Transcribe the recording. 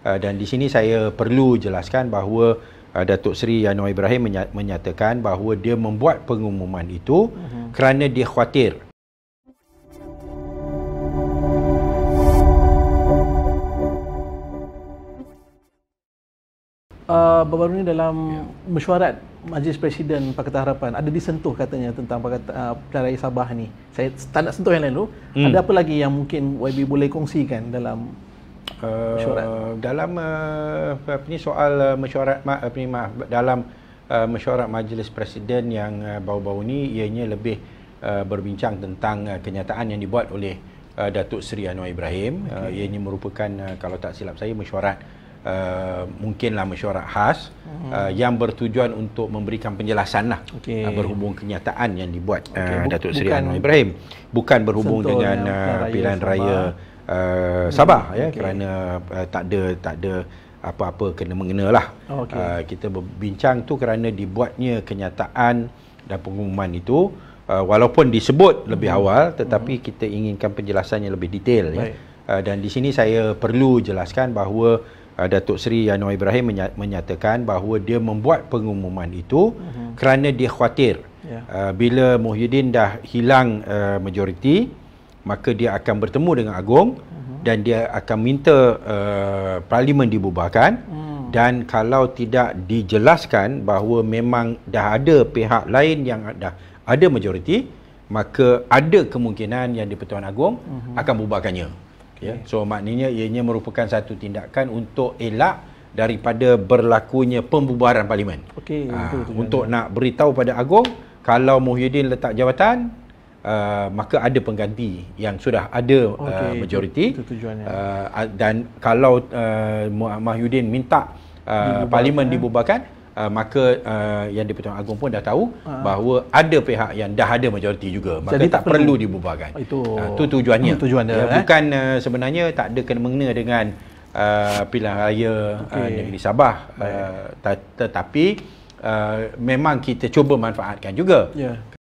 Uh, dan di sini saya perlu jelaskan bahawa uh, Datuk Seri Yanuar Ibrahim menyatakan bahawa dia membuat pengumuman itu uh-huh. kerana dia khawatir. Uh, baru-baru ini dalam yeah. mesyuarat Majlis Presiden Pakatan Harapan ada disentuh katanya tentang Pakatan uh, Raya Sabah ni. Saya tak nak sentuh yang lain Hmm. Ada apa lagi yang mungkin YB boleh kongsikan dalam Eh, dalam uh, apa ni soal uh, mesyuarat ma- apa ni ma- dalam uh, mesyuarat majlis presiden yang uh, bau-bau ni ianya lebih uh, berbincang tentang uh, kenyataan yang dibuat oleh uh, Datuk Seri Anwar Ibrahim okay. uh, ianya merupakan uh, kalau tak silap saya mesyuarat Uh, mungkinlah mesyuarat khas uh-huh. uh, yang bertujuan untuk memberikan penjelasan lah okay. uh, berhubung kenyataan yang dibuat okay. uh, Datuk Seri Anwar Ibrahim bukan berhubung dengan uh, pilihan raya, raya Eh, Sabah, okay. ya kerana uh, eh, tak ada tak ada apa-apa kena mengenalah. Oh, okay. uh, kita berbincang tu kerana dibuatnya kenyataan dan pengumuman itu uh, walaupun disebut hmm lebih awal hmm. tetapi hmm kita inginkan penjelasannya lebih detail ya. Uh, dan di sini saya perlu jelaskan bahawa uh, Datuk Seri Anwar Ibrahim menyatakan bahawa dia membuat pengumuman itu hmm kerana dia khawatir yeah. Ya. uh, bila Muhyiddin dah hilang uh, majoriti uh, maka dia akan bertemu dengan agung uh-huh. dan dia akan minta uh, parlimen dibubarkan uh-huh. dan kalau tidak dijelaskan bahawa memang dah ada pihak lain yang dah ada majoriti maka ada kemungkinan yang di-Pertuan Agong uh-huh. Mhm. akan bubarkannya ya okay. so maknanya ianya merupakan satu tindakan untuk elak daripada berlakunya pembubaran parlimen okey ha, untuk nak beritahu pada Agong kalau Muhyiddin letak jawatan uh, maka ada pengganti yang sudah ada okay, uh, majoriti uh, dan kalau uh, Mahyudin minta uh, dibubarkan. parlimen eh? dibubarkan Uh, maka uh, yang di-Pertuan Agong pun dah tahu uh bahawa ada pihak yang dah ada majoriti juga maka Jadi tak perlu dibubarkan. Itu uh, tu tujuannya. Itu tujuan dia, uh, ya, eh? Bukan uh, sebenarnya tak ada kena mengena dengan uh, pilihan raya okay. uh, negeri Sabah uh, tetapi uh, memang kita cuba manfaatkan juga. Yeah.